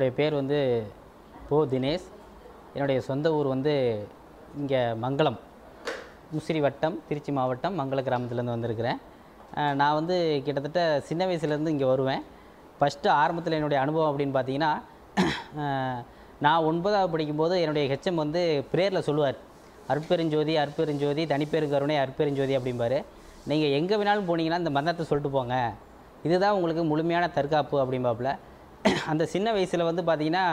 என்னுடைய பேர் வந்து போ தினேஷ் என்னுடைய சொந்த ஊர் வந்து இங்கே மங்களம் முசிறி வட்டம் திருச்சி மாவட்டம் மங்கள கிராமத்துலேருந்து வந்திருக்கிறேன் நான் வந்து கிட்டத்தட்ட சின்ன வயசுலேருந்து இங்கே வருவேன் ஃபஸ்ட்டு ஆரம்பத்தில் என்னுடைய அனுபவம் அப்படின்னு பார்த்தீங்கன்னா நான் ஒன்பதாவது படிக்கும்போது என்னுடைய ஹெச்எம் வந்து ப்ரேயரில் சொல்லுவார் அற்பெருஞ்சோதி அற்பெருஞ்சோதி தனிப்பெருங்கருணை அற்பெருஞ்சோதி அப்படிம்பார் நீங்கள் எங்கே வேணாலும் போனீங்கன்னா இந்த மந்தத்தை சொல்லிட்டு போங்க இதுதான் உங்களுக்கு முழுமையான தற்காப்பு அப்படிம்பாப்பில் அந்த சின்ன வயசில் வந்து பார்த்தீங்கன்னா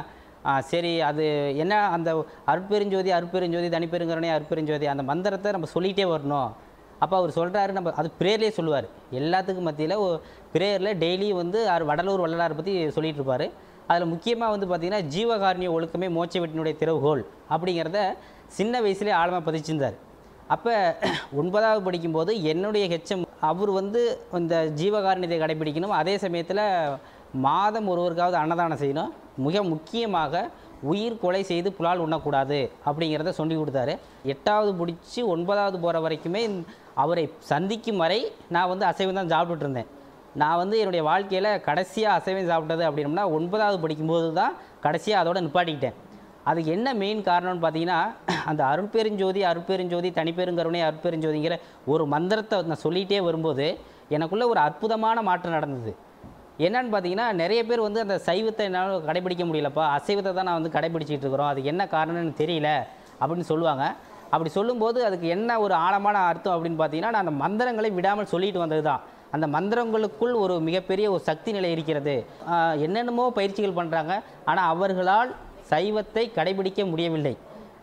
சரி அது என்ன அந்த அற்பெருஞ்சோதி அற்பெருஞ்சோதி தனிப்பெருங்கரணே அற்பெருஞ்சோதி அந்த மந்திரத்தை நம்ம சொல்லிகிட்டே வரணும் அப்போ அவர் சொல்கிறாரு நம்ம அது ப்ரேயர்லேயே சொல்லுவார் எல்லாத்துக்கும் மத்தியில் ப்ரேயரில் டெய்லி வந்து அவர் வடலூர் வள்ளலார் பற்றி சொல்லிகிட்டு இருப்பார் அதில் முக்கியமாக வந்து பார்த்திங்கன்னா ஜீவகாரணிய ஒழுக்கமே மோச்ச வெட்டினுடைய திறவுகோள் அப்படிங்கிறத சின்ன வயசுலேயே ஆழமாக பதிச்சிருந்தார் அப்போ ஒன்பதாவது படிக்கும்போது என்னுடைய ஹெச்எம் அவர் வந்து இந்த ஜீவகாரணியத்தை கடைபிடிக்கணும் அதே சமயத்தில் மாதம் ஒருவருக்காவது அன்னதானம் செய்யணும் மிக முக்கியமாக உயிர் கொலை செய்து புலால் உண்ணக்கூடாது அப்படிங்கிறத சொல்லி கொடுத்தாரு எட்டாவது பிடிச்சி ஒன்பதாவது போகிற வரைக்குமே அவரை சந்திக்கும் வரை நான் வந்து அசைவம் தான் சாப்பிட்டுட்டு இருந்தேன் நான் வந்து என்னுடைய வாழ்க்கையில் கடைசியாக அசைவம் சாப்பிட்டது அப்படின்னா ஒன்பதாவது படிக்கும்போது தான் கடைசியாக அதோட நிப்பாட்டிக்கிட்டேன் அதுக்கு என்ன மெயின் காரணம்னு பார்த்தீங்கன்னா அந்த அருட்பெருஞ்சோதி அருட்பெருஞ்சோதி தனிப்பெருங்கருணை அருட்பெருஞ்சோதிங்கிற ஒரு மந்திரத்தை நான் சொல்லிகிட்டே வரும்போது எனக்குள்ளே ஒரு அற்புதமான மாற்றம் நடந்தது என்னன்னு பார்த்தீங்கன்னா நிறைய பேர் வந்து அந்த சைவத்தை என்னால் கடைபிடிக்க முடியலப்பா அசைவத்தை தான் நான் வந்து கடைபிடிச்சிட்டு இருக்கிறோம் அது என்ன காரணம்னு தெரியல அப்படின்னு சொல்லுவாங்க அப்படி சொல்லும்போது அதுக்கு என்ன ஒரு ஆழமான அர்த்தம் அப்படின்னு பார்த்தீங்கன்னா நான் அந்த மந்திரங்களை விடாமல் சொல்லிட்டு வந்தது தான் அந்த மந்திரங்களுக்குள் ஒரு மிகப்பெரிய ஒரு சக்தி நிலை இருக்கிறது என்னென்னமோ பயிற்சிகள் பண்ணுறாங்க ஆனால் அவர்களால் சைவத்தை கடைபிடிக்க முடியவில்லை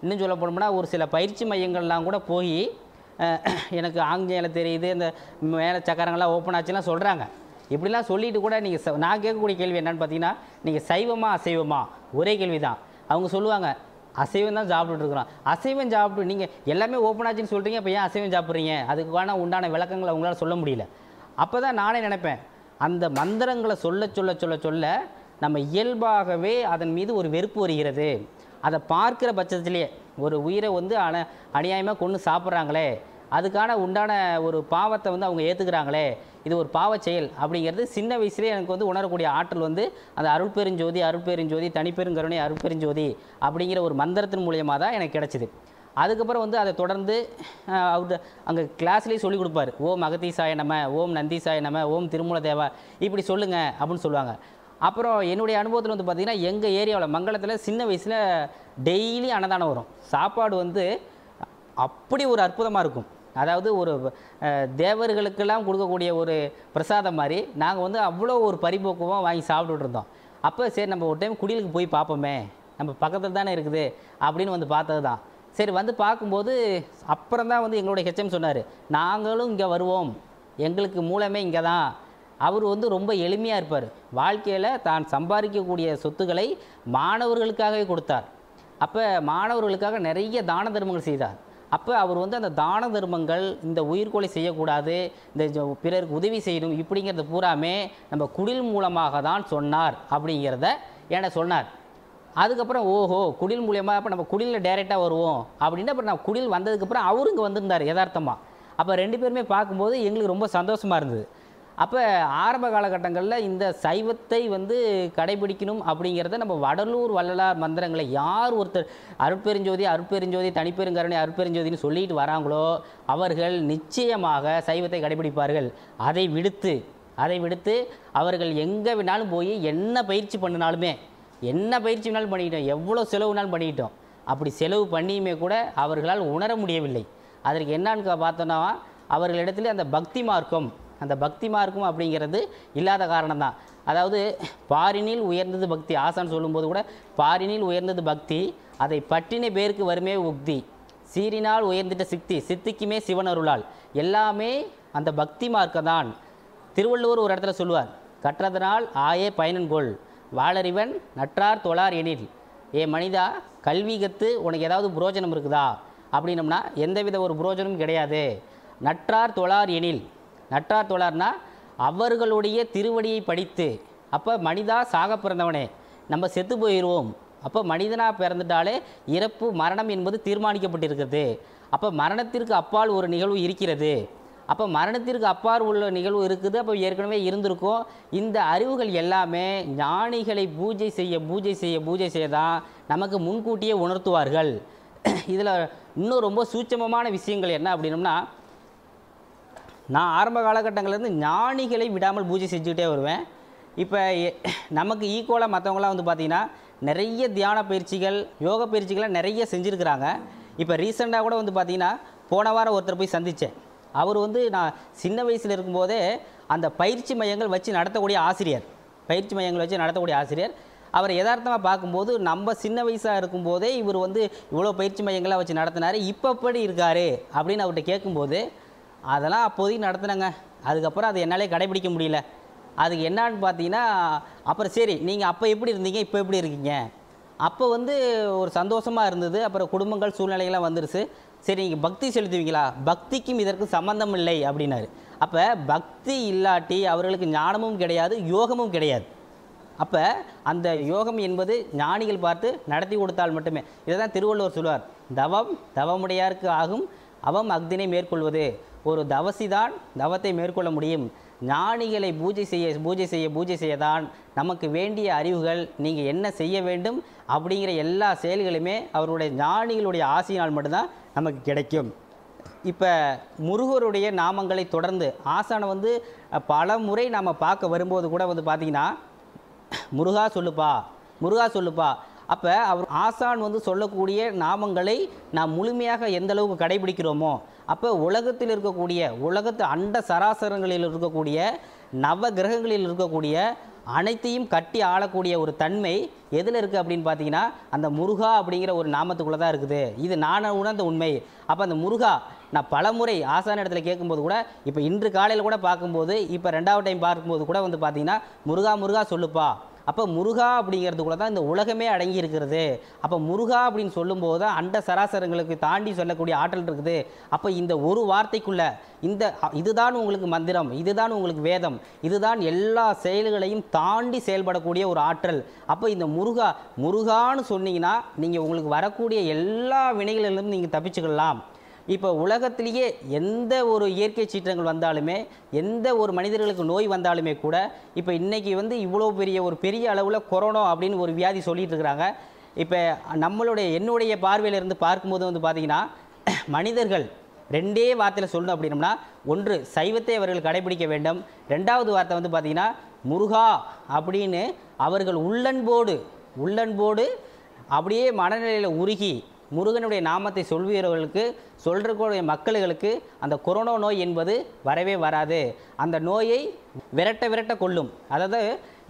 இன்னும் சொல்ல போனோம்னா ஒரு சில பயிற்சி மையங்கள்லாம் கூட போய் எனக்கு ஆங்கிலம் தெரியுது இந்த மேலே சக்கரங்கள்லாம் ஓப்பன் ஆச்சுலாம் சொல்கிறாங்க இப்படிலாம் சொல்லிட்டு கூட நீங்கள் நான் கேட்கக்கூடிய கேள்வி என்னென்னு பார்த்தீங்கன்னா நீங்கள் சைவமா அசைவமா ஒரே கேள்வி தான் அவங்க சொல்லுவாங்க அசைவம் தான் சாப்பிட்டுருக்குறோம் அசைவம் சாப்பிட்டு நீங்கள் எல்லாமே ஓப்பன் ஆச்சுன்னு சொல்கிறீங்க இப்போ ஏன் அசைவம் சாப்பிட்றீங்க அதுக்கான உண்டான விளக்கங்களை அவங்களால சொல்ல முடியல அப்போ தான் நானே நினைப்பேன் அந்த மந்திரங்களை சொல்ல சொல்ல சொல்ல சொல்ல நம்ம இயல்பாகவே அதன் மீது ஒரு வெறுப்பு வருகிறது அதை பார்க்குற பட்சத்துலேயே ஒரு உயிரை வந்து அணை அநியாயமாக கொண்டு சாப்பிட்றாங்களே அதுக்கான உண்டான ஒரு பாவத்தை வந்து அவங்க ஏற்றுக்கிறாங்களே இது ஒரு பாவ செயல் அப்படிங்கிறது சின்ன வயசுலேயே எனக்கு வந்து உணரக்கூடிய ஆற்றல் வந்து அந்த அருள் பெருஞ்சோதி தனிப்பெருங்கருணை பெருஞ்சோதி அப்படிங்கிற ஒரு மந்திரத்தின் மூலியமாக தான் எனக்கு கிடச்சிது அதுக்கப்புறம் வந்து அதை தொடர்ந்து அவர் அங்கே கிளாஸ்லேயே சொல்லிக் கொடுப்பார் ஓம் அகத்தீசாய நம்ம ஓம் நந்திசாய நம்ம ஓம் திருமூல தேவா இப்படி சொல்லுங்கள் அப்படின்னு சொல்லுவாங்க அப்புறம் என்னுடைய அனுபவத்தில் வந்து பார்த்திங்கன்னா எங்கள் ஏரியாவில் மங்களத்தில் சின்ன வயசில் டெய்லி அன்னதானம் வரும் சாப்பாடு வந்து அப்படி ஒரு அற்புதமாக இருக்கும் அதாவது ஒரு தேவர்களுக்கெல்லாம் கொடுக்கக்கூடிய ஒரு பிரசாதம் மாதிரி நாங்கள் வந்து அவ்வளோ ஒரு பரிபோக்குவமாக வாங்கி சாப்பிட்டுட்ருந்தோம் அப்போ சரி நம்ம ஒரு டைம் குடியிலுக்கு போய் பார்ப்போமே நம்ம பக்கத்தில் தானே இருக்குது அப்படின்னு வந்து பார்த்தது தான் சரி வந்து பார்க்கும்போது அப்புறம் தான் வந்து எங்களுடைய ஹெச்எம் சொன்னார் நாங்களும் இங்கே வருவோம் எங்களுக்கு மூலமே இங்கே தான் அவர் வந்து ரொம்ப எளிமையாக இருப்பார் வாழ்க்கையில் தான் சம்பாதிக்கக்கூடிய சொத்துக்களை மாணவர்களுக்காகவே கொடுத்தார் அப்போ மாணவர்களுக்காக நிறைய தான தர்மங்கள் செய்தார் அப்போ அவர் வந்து அந்த தான தர்மங்கள் இந்த உயிர்கொலை செய்யக்கூடாது இந்த பிறருக்கு உதவி செய்யணும் இப்படிங்கிறத பூராமே நம்ம குடில் மூலமாக தான் சொன்னார் அப்படிங்கிறத என சொன்னார் அதுக்கப்புறம் ஓஹோ குடில் மூலியமாக இப்போ நம்ம குடிலில் டைரெக்டாக வருவோம் அப்படின்னா அப்புறம் நான் குடில் வந்ததுக்கப்புறம் அவருங்க வந்திருந்தார் யதார்த்தமாக அப்போ ரெண்டு பேருமே பார்க்கும்போது எங்களுக்கு ரொம்ப சந்தோஷமாக இருந்தது அப்போ ஆரம்ப காலகட்டங்களில் இந்த சைவத்தை வந்து கடைபிடிக்கணும் அப்படிங்கிறத நம்ம வடலூர் வள்ளலார் மந்திரங்களை யார் ஒருத்தர் அருட்பெருஞ்சோதி அருட்பெருஞ்சோதி தனிப்பெருங்கரணி அருட்பெருஞ்சோதின்னு சொல்லிட்டு வராங்களோ அவர்கள் நிச்சயமாக சைவத்தை கடைபிடிப்பார்கள் அதை விடுத்து அதை விடுத்து அவர்கள் எங்கே வேணாலும் போய் என்ன பயிற்சி பண்ணினாலுமே என்ன பயிற்சி வேணாலும் பண்ணிக்கிட்டோம் எவ்வளோ செலவுனாலும் பண்ணிக்கிட்டோம் அப்படி செலவு பண்ணியுமே கூட அவர்களால் உணர முடியவில்லை அதற்கு என்னான்னு பார்த்தோன்னா அவர்களிடத்தில் அந்த பக்தி மார்க்கம் அந்த பக்தி மார்க்கம் அப்படிங்கிறது இல்லாத காரணம் தான் அதாவது பாரினில் உயர்ந்தது பக்தி ஆசான்னு சொல்லும்போது கூட பாரினில் உயர்ந்தது பக்தி அதை பட்டின பேருக்கு வருமே உக்தி சீரினால் உயர்ந்துட்ட சித்தி சித்திக்குமே சிவனருளால் எல்லாமே அந்த பக்தி மார்க்கம் தான் திருவள்ளுவர் ஒரு இடத்துல சொல்லுவார் கற்றதனால் ஆயே பயனன் கொள் வாழறிவன் நற்றார் தொழார் எனில் ஏ மனிதா கல்வி கற்று உனக்கு ஏதாவது புரோஜனம் இருக்குதா அப்படின்னம்னா எந்தவித ஒரு புரோஜனமும் கிடையாது நற்றார் தொழார் எனில் நட்டார் தோழர்னா அவர்களுடைய திருவடியை படித்து அப்போ மனிதா சாக பிறந்தவனே நம்ம செத்து போயிடுவோம் அப்போ மனிதனாக பிறந்துட்டாலே இறப்பு மரணம் என்பது தீர்மானிக்கப்பட்டிருக்கிறது அப்போ மரணத்திற்கு அப்பால் ஒரு நிகழ்வு இருக்கிறது அப்போ மரணத்திற்கு அப்பால் உள்ள நிகழ்வு இருக்குது அப்போ ஏற்கனவே இருந்திருக்கும் இந்த அறிவுகள் எல்லாமே ஞானிகளை பூஜை செய்ய பூஜை செய்ய பூஜை செய்ய தான் நமக்கு முன்கூட்டியே உணர்த்துவார்கள் இதில் இன்னும் ரொம்ப சூட்சமமான விஷயங்கள் என்ன அப்படின்னம்னா நான் ஆரம்ப காலகட்டங்கள்லேருந்து ஞானிகளை விடாமல் பூஜை செஞ்சுக்கிட்டே வருவேன் இப்போ நமக்கு ஈக்குவலாக மற்றவங்களாம் வந்து பார்த்திங்கன்னா நிறைய தியான பயிற்சிகள் யோக பயிற்சிகள்லாம் நிறைய செஞ்சுருக்கிறாங்க இப்போ ரீசெண்டாக கூட வந்து பார்த்திங்கன்னா போன வாரம் ஒருத்தர் போய் சந்தித்தேன் அவர் வந்து நான் சின்ன வயசில் இருக்கும்போதே அந்த பயிற்சி மையங்கள் வச்சு நடத்தக்கூடிய ஆசிரியர் பயிற்சி மையங்கள் வச்சு நடத்தக்கூடிய ஆசிரியர் அவர் யதார்த்தமாக பார்க்கும்போது நம்ம சின்ன வயசாக இருக்கும்போதே இவர் வந்து இவ்வளோ பயிற்சி மையங்களாக வச்சு நடத்தினார் இப்போ எப்படி இருக்கார் அப்படின்னு அவர்கிட்ட கேட்கும்போது அதெல்லாம் அப்போதைக்கு நடத்துனாங்க அதுக்கப்புறம் அது என்னாலே கடைபிடிக்க முடியல அதுக்கு என்னான்னு பார்த்தீங்கன்னா அப்புறம் சரி நீங்கள் அப்போ எப்படி இருந்தீங்க இப்போ எப்படி இருக்கீங்க அப்போ வந்து ஒரு சந்தோஷமாக இருந்தது அப்புறம் குடும்பங்கள் சூழ்நிலைகள்லாம் வந்துருச்சு சரி நீங்கள் பக்தி செலுத்துவீங்களா பக்திக்கும் இதற்கு சம்மந்தம் இல்லை அப்படின்னாரு அப்போ பக்தி இல்லாட்டி அவர்களுக்கு ஞானமும் கிடையாது யோகமும் கிடையாது அப்போ அந்த யோகம் என்பது ஞானிகள் பார்த்து நடத்தி கொடுத்தால் மட்டுமே இதை தான் திருவள்ளுவர் சொல்வார் தவம் தவமுடையாருக்கு ஆகும் அவம் அக்தினை மேற்கொள்வது ஒரு தவசிதான் தவத்தை மேற்கொள்ள முடியும் ஞானிகளை பூஜை செய்ய பூஜை செய்ய பூஜை செய்ய தான் நமக்கு வேண்டிய அறிவுகள் நீங்கள் என்ன செய்ய வேண்டும் அப்படிங்கிற எல்லா செயல்களுமே அவருடைய ஞானிகளுடைய ஆசையினால் மட்டும்தான் நமக்கு கிடைக்கும் இப்போ முருகருடைய நாமங்களை தொடர்ந்து ஆசானை வந்து பல முறை நாம் பார்க்க வரும்போது கூட வந்து பார்த்திங்கன்னா முருகா சொல்லுப்பா முருகா சொல்லுப்பா அப்போ அவர் ஆசான் வந்து சொல்லக்கூடிய நாமங்களை நாம் முழுமையாக எந்தளவுக்கு கடைபிடிக்கிறோமோ அப்போ உலகத்தில் இருக்கக்கூடிய உலகத்து அண்ட சராசரங்களில் இருக்கக்கூடிய நவ கிரகங்களில் இருக்கக்கூடிய அனைத்தையும் கட்டி ஆளக்கூடிய ஒரு தன்மை எதில் இருக்குது அப்படின்னு பார்த்தீங்கன்னா அந்த முருகா அப்படிங்கிற ஒரு நாமத்துக்குள்ளே தான் இருக்குது இது நான் உணர்ந்த உண்மை அப்போ அந்த முருகா நான் பலமுறை ஆசான இடத்துல கேட்கும்போது கூட இப்போ இன்று காலையில் கூட பார்க்கும்போது இப்போ ரெண்டாவது டைம் பார்க்கும்போது கூட வந்து பார்த்தீங்கன்னா முருகா முருகா சொல்லுப்பா அப்போ முருகா அப்படிங்கிறதுக்குள்ள தான் இந்த உலகமே அடங்கி இருக்கிறது அப்போ முருகா அப்படின்னு சொல்லும்போது தான் அண்ட சராசரங்களுக்கு தாண்டி சொல்லக்கூடிய ஆற்றல் இருக்குது அப்போ இந்த ஒரு வார்த்தைக்குள்ள இந்த இதுதான் உங்களுக்கு மந்திரம் இதுதான் உங்களுக்கு வேதம் இதுதான் எல்லா செயல்களையும் தாண்டி செயல்படக்கூடிய ஒரு ஆற்றல் அப்போ இந்த முருகா முருகான்னு சொன்னீங்கன்னா நீங்கள் உங்களுக்கு வரக்கூடிய எல்லா வினைகளிலிருந்து நீங்கள் தப்பிச்சுக்கலாம் இப்போ உலகத்திலேயே எந்த ஒரு இயற்கை சீற்றங்கள் வந்தாலுமே எந்த ஒரு மனிதர்களுக்கு நோய் வந்தாலுமே கூட இப்போ இன்றைக்கி வந்து இவ்வளோ பெரிய ஒரு பெரிய அளவில் கொரோனா அப்படின்னு ஒரு வியாதி சொல்லிகிட்டு இருக்கிறாங்க இப்போ நம்மளுடைய என்னுடைய பார்வையிலிருந்து பார்க்கும்போது வந்து பார்த்திங்கன்னா மனிதர்கள் ரெண்டே வார்த்தையில் சொல்லணும் அப்படின்னம்னா ஒன்று சைவத்தை அவர்கள் கடைபிடிக்க வேண்டும் ரெண்டாவது வார்த்தை வந்து பார்த்திங்கன்னா முருகா அப்படின்னு அவர்கள் உள்ளன்போடு உள்ளன்போடு அப்படியே மனநிலையில் உருகி முருகனுடைய நாமத்தை சொல்கிறவர்களுக்கு சொல்றக்கூடிய மக்களுக்கு அந்த கொரோனா நோய் என்பது வரவே வராது அந்த நோயை விரட்ட விரட்ட கொள்ளும் அதாவது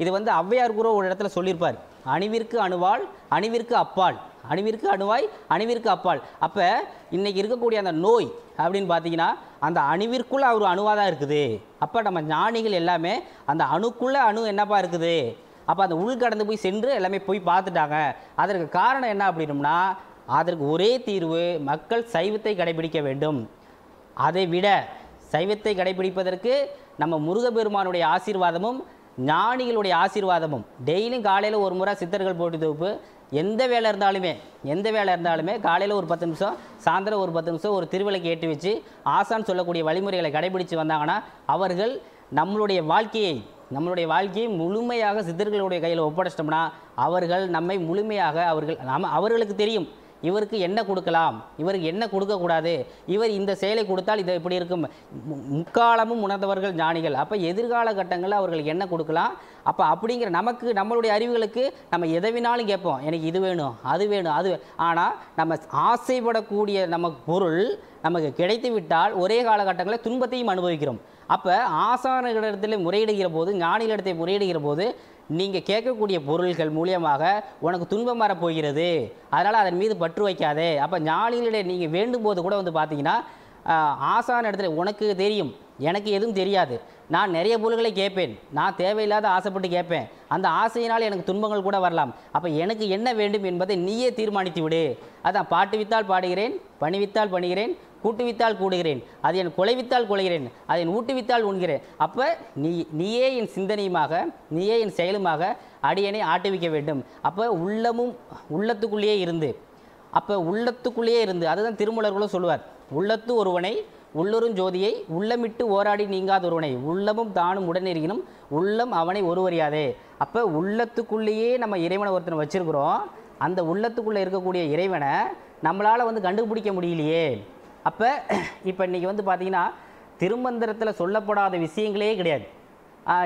இது வந்து ஔவையார் குரு ஒரு இடத்துல சொல்லியிருப்பார் அணுவிற்கு அணுவால் அணுவிற்கு அப்பால் அணுவிற்கு அணுவாய் அணுவிற்கு அப்பால் அப்போ இன்றைக்கி இருக்கக்கூடிய அந்த நோய் அப்படின்னு பார்த்தீங்கன்னா அந்த அணுவிற்குள்ளே அவர் அணுவாக தான் இருக்குது அப்போ நம்ம ஞானிகள் எல்லாமே அந்த அணுக்குள்ளே அணு என்னப்பா இருக்குது அப்போ அந்த உள் கடந்து போய் சென்று எல்லாமே போய் பார்த்துட்டாங்க அதற்கு காரணம் என்ன அப்படின்னம்னா அதற்கு ஒரே தீர்வு மக்கள் சைவத்தை கடைபிடிக்க வேண்டும் அதை விட சைவத்தை கடைபிடிப்பதற்கு நம்ம முருகப்பெருமானுடைய ஆசீர்வாதமும் ஞானிகளுடைய ஆசீர்வாதமும் டெய்லியும் காலையில் ஒரு முறை சித்தர்கள் போட்டி தொகுப்பு எந்த வேலை இருந்தாலுமே எந்த வேலை இருந்தாலுமே காலையில் ஒரு பத்து நிமிஷம் சாயந்தரம் ஒரு பத்து நிமிஷம் ஒரு திருவிளக்கு ஏற்றி வச்சு ஆசான் சொல்லக்கூடிய வழிமுறைகளை கடைபிடித்து வந்தாங்கன்னா அவர்கள் நம்மளுடைய வாழ்க்கையை நம்மளுடைய வாழ்க்கையை முழுமையாக சித்தர்களுடைய கையில் ஒப்படைச்சிட்டோம்னா அவர்கள் நம்மை முழுமையாக அவர்கள் நம்ம அவர்களுக்கு தெரியும் இவருக்கு என்ன கொடுக்கலாம் இவருக்கு என்ன கொடுக்கக்கூடாது இவர் இந்த செயலை கொடுத்தால் இது இப்படி இருக்கும் முக்காலமும் உணர்ந்தவர்கள் ஞானிகள் அப்போ எதிர்கால கட்டங்களில் அவர்களுக்கு என்ன கொடுக்கலாம் அப்போ அப்படிங்கிற நமக்கு நம்மளுடைய அறிவுகளுக்கு நம்ம எதை வேணாலும் கேட்போம் எனக்கு இது வேணும் அது வேணும் அது ஆனால் நம்ம ஆசைப்படக்கூடிய நமக்கு பொருள் நமக்கு கிடைத்து விட்டால் ஒரே காலகட்டங்களில் துன்பத்தையும் அனுபவிக்கிறோம் அப்போ ஆசான இடத்துல முறையிடுகிற போது ஞானிகளிடத்தை முறையிடுகிற போது நீங்கள் கேட்கக்கூடிய பொருள்கள் மூலியமாக உனக்கு துன்பம் வரப்போகிறது அதனால் அதன் மீது பற்று வைக்காதே அப்போ ஞானிகளிடையே நீங்கள் வேண்டும் போது கூட வந்து பார்த்தீங்கன்னா ஆசான இடத்துல உனக்கு தெரியும் எனக்கு எதுவும் தெரியாது நான் நிறைய பொருள்களை கேட்பேன் நான் தேவையில்லாத ஆசைப்பட்டு கேட்பேன் அந்த ஆசையினால் எனக்கு துன்பங்கள் கூட வரலாம் அப்போ எனக்கு என்ன வேண்டும் என்பதை நீயே தீர்மானித்து விடு அதான் பாட்டு வித்தால் பாடுகிறேன் பணிவித்தால் பணிகிறேன் கூட்டுவித்தால் கூடுகிறேன் அது என் குலைவித்தால் கொலைகிறேன் அது என் ஊட்டுவித்தால் உண்கிறேன் அப்போ நீ நீயே என் சிந்தனையுமாக நீயே என் செயலுமாக அடியனை ஆட்டுவிக்க வேண்டும் அப்போ உள்ளமும் உள்ளத்துக்குள்ளேயே இருந்து அப்போ உள்ளத்துக்குள்ளேயே இருந்து அதுதான் திருமலர்களும் சொல்லுவார் உள்ளத்து ஒருவனை உள்ளுறும் ஜோதியை உள்ளமிட்டு ஓராடி நீங்காத ஒருவனை உள்ளமும் தானும் உடனிருக்கினும் உள்ளம் அவனை ஒருவறியாதே அப்போ உள்ளத்துக்குள்ளேயே நம்ம இறைவனை ஒருத்தனை வச்சிருக்கிறோம் அந்த உள்ளத்துக்குள்ளே இருக்கக்கூடிய இறைவனை நம்மளால் வந்து கண்டுபிடிக்க முடியலையே அப்போ இப்போ இன்றைக்கி வந்து பார்த்திங்கன்னா திருமந்திரத்தில் சொல்லப்படாத விஷயங்களே கிடையாது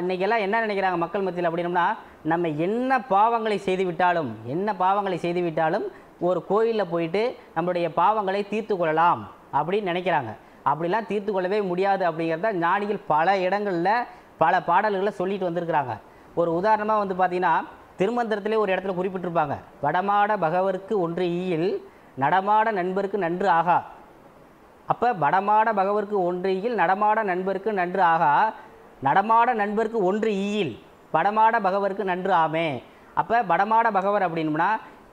இன்றைக்கெல்லாம் என்ன நினைக்கிறாங்க மக்கள் மத்தியில் அப்படின்னம்னா நம்ம என்ன பாவங்களை செய்து விட்டாலும் என்ன பாவங்களை செய்து விட்டாலும் ஒரு கோயிலில் போயிட்டு நம்மளுடைய பாவங்களை தீர்த்து கொள்ளலாம் அப்படின்னு நினைக்கிறாங்க அப்படிலாம் தீர்த்து கொள்ளவே முடியாது அப்படிங்கிறத ஞானிகள் பல இடங்களில் பல பாடல்களை சொல்லிட்டு வந்திருக்கிறாங்க ஒரு உதாரணமாக வந்து பார்த்திங்கன்னா திருமந்திரத்திலே ஒரு இடத்துல குறிப்பிட்டிருப்பாங்க வடமாட பகவருக்கு ஒன்று ஈயில் நடமாட நண்பருக்கு நன்று ஆகா அப்போ வடமாட பகவர்க்கு ஒன்று ஈயில் நடமாட நண்பருக்கு நன்று ஆகா நடமாட நண்பருக்கு ஒன்று ஈயில் வடமாட பகவருக்கு நன்று ஆமே அப்போ வடமாட பகவர் அப்படின்னா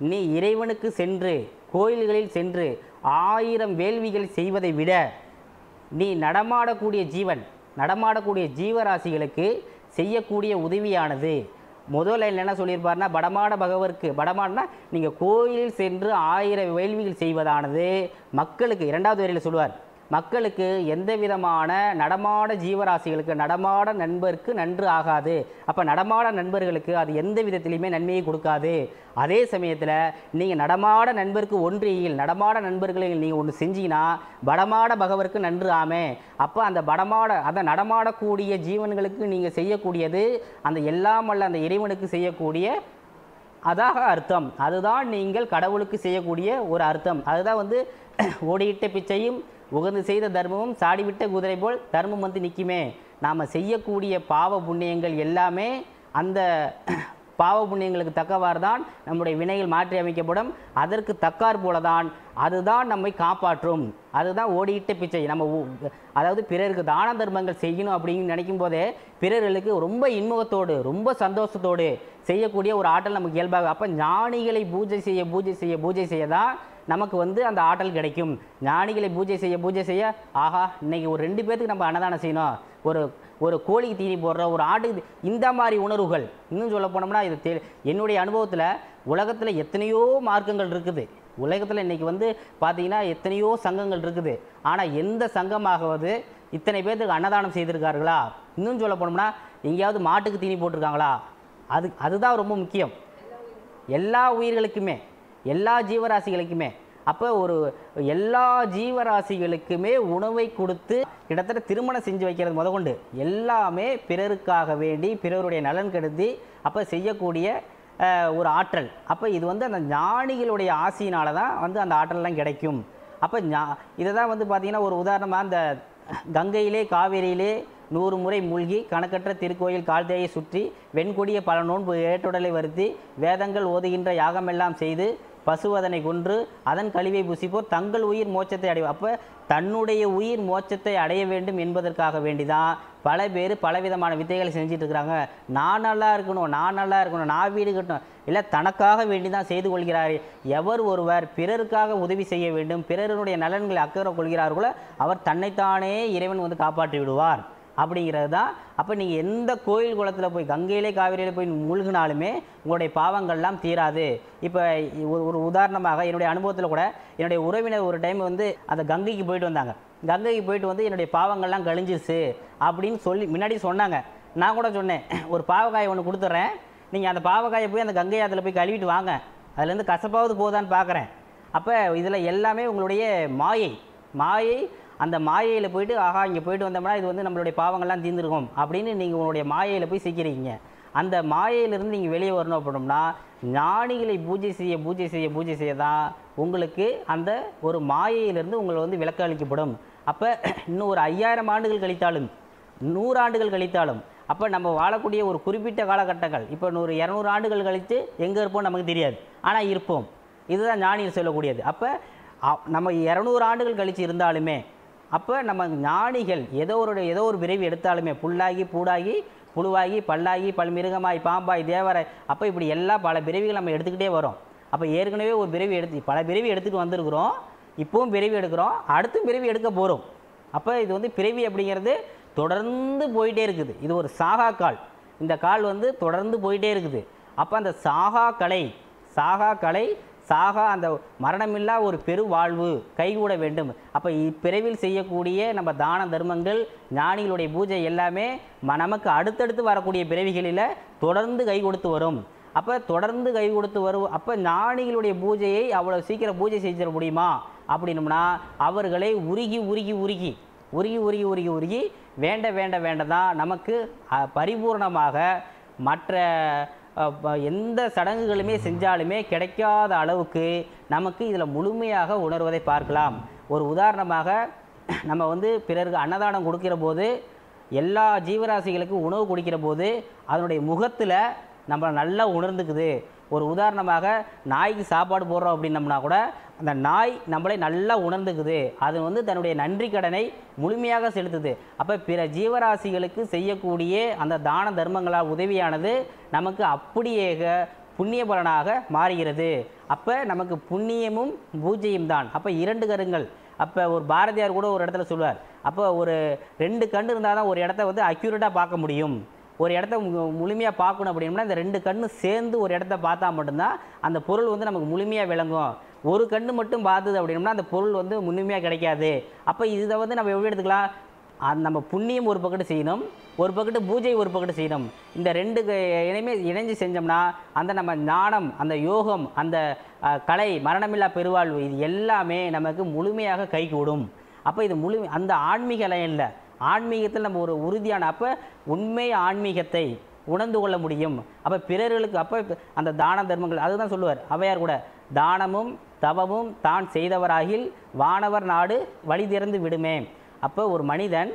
நீ இறைவனுக்கு சென்று கோயில்களில் சென்று ஆயிரம் வேள்விகள் செய்வதை விட நீ நடமாடக்கூடிய ஜீவன் நடமாடக்கூடிய ஜீவராசிகளுக்கு செய்யக்கூடிய உதவியானது முதல் லைனில் என்ன சொல்லியிருப்பார்னா படமாட பகவருக்கு படமாடனா நீங்கள் கோயிலில் சென்று ஆயிரம் வேள்விகள் செய்வதானது மக்களுக்கு இரண்டாவது வரையில் சொல்லுவார் மக்களுக்கு எந்த விதமான நடமாட ஜீவராசிகளுக்கு நடமாட நண்பருக்கு நன்று ஆகாது அப்போ நடமாட நண்பர்களுக்கு அது எந்த விதத்திலையுமே நன்மையை கொடுக்காது அதே சமயத்தில் நீங்கள் நடமாட நண்பருக்கு ஒன்றியில் நடமாட நண்பர்களில் நீங்கள் ஒன்று செஞ்சீங்கன்னா படமாட பகவருக்கு நன்று ஆமே அப்போ அந்த படமாட அந்த நடமாடக்கூடிய ஜீவன்களுக்கு நீங்கள் செய்யக்கூடியது அந்த எல்லாம் அல்ல அந்த இறைவனுக்கு செய்யக்கூடிய அதாக அர்த்தம் அதுதான் நீங்கள் கடவுளுக்கு செய்யக்கூடிய ஒரு அர்த்தம் அதுதான் வந்து ஓடியிட்ட பிச்சையும் உகந்து செய்த தர்மமும் சாடிவிட்ட குதிரை போல் தர்மம் வந்து நிற்குமே நாம் செய்யக்கூடிய பாவ புண்ணியங்கள் எல்லாமே அந்த பாவ புண்ணியங்களுக்கு தக்கவாறு தான் நம்முடைய வினைகள் மாற்றி அமைக்கப்படும் அதற்கு தக்கார் போல தான் அதுதான் நம்மை காப்பாற்றும் அதுதான் ஓடியிட்ட பிச்சை நம்ம அதாவது பிறருக்கு தான தர்மங்கள் செய்யணும் அப்படின்னு நினைக்கும் போதே பிறர்களுக்கு ரொம்ப இன்முகத்தோடு ரொம்ப சந்தோஷத்தோடு செய்யக்கூடிய ஒரு ஆற்றல் நமக்கு இயல்பாக அப்போ ஞானிகளை பூஜை செய்ய பூஜை செய்ய பூஜை செய்ய தான் நமக்கு வந்து அந்த ஆற்றல் கிடைக்கும் ஞானிகளை பூஜை செய்ய பூஜை செய்ய ஆஹா இன்றைக்கி ஒரு ரெண்டு பேர்த்துக்கு நம்ம அன்னதானம் செய்யணும் ஒரு ஒரு கோழிக்கு தீனி போடுற ஒரு ஆட்டுக்கு இந்த மாதிரி உணர்வுகள் இன்னும் சொல்ல போனோம்னா இது தெ என்னுடைய அனுபவத்தில் உலகத்தில் எத்தனையோ மார்க்கங்கள் இருக்குது உலகத்தில் இன்றைக்கி வந்து பார்த்திங்கன்னா எத்தனையோ சங்கங்கள் இருக்குது ஆனால் எந்த சங்கமாகவது இத்தனை பேர்த்துக்கு அன்னதானம் செய்திருக்கார்களா இன்னும் சொல்ல போனோம்னா எங்கேயாவது மாட்டுக்கு தீனி போட்டிருக்காங்களா அது அதுதான் ரொம்ப முக்கியம் எல்லா உயிர்களுக்குமே எல்லா ஜீவராசிகளுக்குமே அப்போ ஒரு எல்லா ஜீவராசிகளுக்குமே உணவை கொடுத்து கிட்டத்தட்ட திருமணம் செஞ்சு வைக்கிறது கொண்டு எல்லாமே பிறருக்காக வேண்டி பிறருடைய நலன் கருதி அப்போ செய்யக்கூடிய ஒரு ஆற்றல் அப்போ இது வந்து அந்த ஞானிகளுடைய ஆசையினால தான் வந்து அந்த ஆற்றல்லாம் கிடைக்கும் அப்போ ஞா இதை தான் வந்து பார்த்திங்கன்னா ஒரு உதாரணமாக அந்த கங்கையிலே காவேரியிலே நூறு முறை மூழ்கி கணக்கற்ற திருக்கோயில் கால்தேயை சுற்றி வெண்கொடிய பல நோன்பு ஏற்றுடலை வருத்தி வேதங்கள் ஓதுகின்ற யாகமெல்லாம் செய்து பசுவதனை கொன்று அதன் கழிவை புசிப்போர் தங்கள் உயிர் மோட்சத்தை அடைவோம் அப்போ தன்னுடைய உயிர் மோட்சத்தை அடைய வேண்டும் என்பதற்காக வேண்டி தான் பல பேர் பலவிதமான வித்தைகளை செஞ்சுட்டு இருக்கிறாங்க நான் நல்லா இருக்கணும் நான் நல்லா இருக்கணும் நான் வீடு கட்டணும் இல்லை தனக்காக வேண்டி தான் செய்து கொள்கிறார் எவர் ஒருவர் பிறருக்காக உதவி செய்ய வேண்டும் பிறருடைய நலன்களை அக்கறை கொள்கிறார்களோ அவர் தன்னைத்தானே இறைவன் வந்து காப்பாற்றி விடுவார் அப்படிங்கிறது தான் அப்போ நீங்கள் எந்த கோயில் குளத்தில் போய் கங்கையிலே காவிரியில் போய் மூழ்கினாலுமே உங்களுடைய பாவங்கள்லாம் தீராது இப்போ ஒரு ஒரு உதாரணமாக என்னுடைய அனுபவத்தில் கூட என்னுடைய உறவினர் ஒரு டைம் வந்து அந்த கங்கைக்கு போயிட்டு வந்தாங்க கங்கைக்கு போயிட்டு வந்து என்னுடைய பாவங்கள்லாம் கழிஞ்சிருச்சு அப்படின்னு சொல்லி முன்னாடி சொன்னாங்க நான் கூட சொன்னேன் ஒரு பாவக்காயை ஒன்று கொடுத்துட்றேன் நீங்கள் அந்த பாவக்காயை போய் அந்த கங்கை அதில் போய் கழுவிட்டு வாங்க அதுலேருந்து கசப்பாவது போதான்னு பார்க்குறேன் அப்போ இதில் எல்லாமே உங்களுடைய மாயை மாயை அந்த மாயையில் போயிட்டு ஆஹா இங்கே போயிட்டு வந்தோம்னா இது வந்து நம்மளுடைய பாவங்கள்லாம் தீர்ந்துருக்கும் அப்படின்னு நீங்கள் உங்களுடைய மாயையில் போய் சிக்கிறீங்க அந்த மாயையிலிருந்து நீங்கள் வெளியே வரணும் அப்படின்னா ஞானிகளை பூஜை செய்ய பூஜை செய்ய பூஜை செய்ய தான் உங்களுக்கு அந்த ஒரு மாயையிலிருந்து உங்களை வந்து விளக்க அளிக்கப்படும் அப்போ இன்னும் ஒரு ஐயாயிரம் ஆண்டுகள் கழித்தாலும் நூறாண்டுகள் கழித்தாலும் அப்போ நம்ம வாழக்கூடிய ஒரு குறிப்பிட்ட காலகட்டங்கள் இப்போ நூறு இரநூறு ஆண்டுகள் கழித்து எங்கே இருப்போம் நமக்கு தெரியாது ஆனால் இருப்போம் இதுதான் ஞானியில் சொல்லக்கூடியது அப்போ நம்ம இரநூறு ஆண்டுகள் கழித்து இருந்தாலுமே அப்போ நம்ம ஞானிகள் ஏதோ ஒரு ஏதோ ஒரு விரைவு எடுத்தாலுமே புல்லாகி பூடாகி புழுவாகி பல்லாகி பல் மிருகமாய் பாம்பாய் தேவராய் அப்போ இப்படி எல்லா பல பிறவிகள் நம்ம எடுத்துக்கிட்டே வரோம் அப்போ ஏற்கனவே ஒரு பிறவி எடுத்து பல பிறவி எடுத்துகிட்டு வந்திருக்கிறோம் இப்போவும் விரைவு எடுக்கிறோம் அடுத்தும் பிறவி எடுக்க போகிறோம் அப்போ இது வந்து பிறவி அப்படிங்கிறது தொடர்ந்து போயிட்டே இருக்குது இது ஒரு சாகா கால் இந்த கால் வந்து தொடர்ந்து போயிட்டே இருக்குது அப்போ அந்த சாகா கலை சாகா கலை சாகா அந்த மரணமில்லா ஒரு பெருவாழ்வு கைகூட வேண்டும் அப்போ இப்பிறவில் செய்யக்கூடிய நம்ம தான தர்மங்கள் ஞானிகளுடைய பூஜை எல்லாமே நமக்கு அடுத்தடுத்து வரக்கூடிய பிறவிகளில் தொடர்ந்து கை கொடுத்து வரும் அப்போ தொடர்ந்து கை கொடுத்து வரும் அப்போ ஞானிகளுடைய பூஜையை அவ்வளோ சீக்கிரம் பூஜை செஞ்சிட முடியுமா அப்படின்னம்னா அவர்களை உருகி உருகி உருகி உருகி உருகி உருகி உருகி வேண்ட வேண்ட வேண்டதான் நமக்கு பரிபூர்ணமாக மற்ற எந்த சடங்குகளுமே செஞ்சாலுமே கிடைக்காத அளவுக்கு நமக்கு இதில் முழுமையாக உணர்வதை பார்க்கலாம் ஒரு உதாரணமாக நம்ம வந்து பிறருக்கு அன்னதானம் கொடுக்கிற போது எல்லா ஜீவராசிகளுக்கும் உணவு கொடுக்கிற போது அதனுடைய முகத்தில் நம்மளை நல்லா உணர்ந்துக்குது ஒரு உதாரணமாக நாய்க்கு சாப்பாடு போடுறோம் அப்படின்னம்னா கூட அந்த நாய் நம்மளை நல்லா உணர்ந்துக்குது அது வந்து தன்னுடைய நன்றி கடனை முழுமையாக செலுத்துது அப்போ பிற ஜீவராசிகளுக்கு செய்யக்கூடிய அந்த தான தர்மங்களால் உதவியானது நமக்கு அப்படியே புண்ணிய பலனாக மாறுகிறது அப்போ நமக்கு புண்ணியமும் பூஜையும் தான் அப்போ இரண்டு கருங்கள் அப்போ ஒரு பாரதியார் கூட ஒரு இடத்துல சொல்லுவார் அப்போ ஒரு ரெண்டு கண்டு இருந்தால் தான் ஒரு இடத்த வந்து அக்யூரேட்டாக பார்க்க முடியும் ஒரு இடத்த முழுமையாக பார்க்கணும் அப்படின்னா இந்த ரெண்டு கண்ணு சேர்ந்து ஒரு இடத்த பார்த்தா மட்டும்தான் அந்த பொருள் வந்து நமக்கு முழுமையாக விளங்கும் ஒரு கண்ணு மட்டும் பார்த்தது அப்படின்னா அந்த பொருள் வந்து முழுமையாக கிடைக்காது அப்போ இதை வந்து நம்ம எப்படி எடுத்துக்கலாம் நம்ம புண்ணியம் ஒரு பக்கம் செய்யணும் ஒரு பக்கெட்டு பூஜை ஒரு பக்கெட்டு செய்யணும் இந்த ரெண்டு இணைமே இணைஞ்சு செஞ்சோம்னா அந்த நம்ம ஞானம் அந்த யோகம் அந்த கலை மரணமில்லா பெருவாழ்வு இது எல்லாமே நமக்கு முழுமையாக கைகூடும் அப்போ இது முழு அந்த ஆன்மீக லயனில் ஆன்மீகத்தில் நம்ம ஒரு உறுதியான அப்போ உண்மை ஆன்மீகத்தை உணர்ந்து கொள்ள முடியும் அப்போ பிறர்களுக்கு அப்போ அந்த தான தர்மங்கள் அதுதான் சொல்லுவார் அவையார் கூட தானமும் தவமும் தான் செய்தவராகில் வானவர் நாடு வழி திறந்து விடுமே அப்போ ஒரு மனிதன்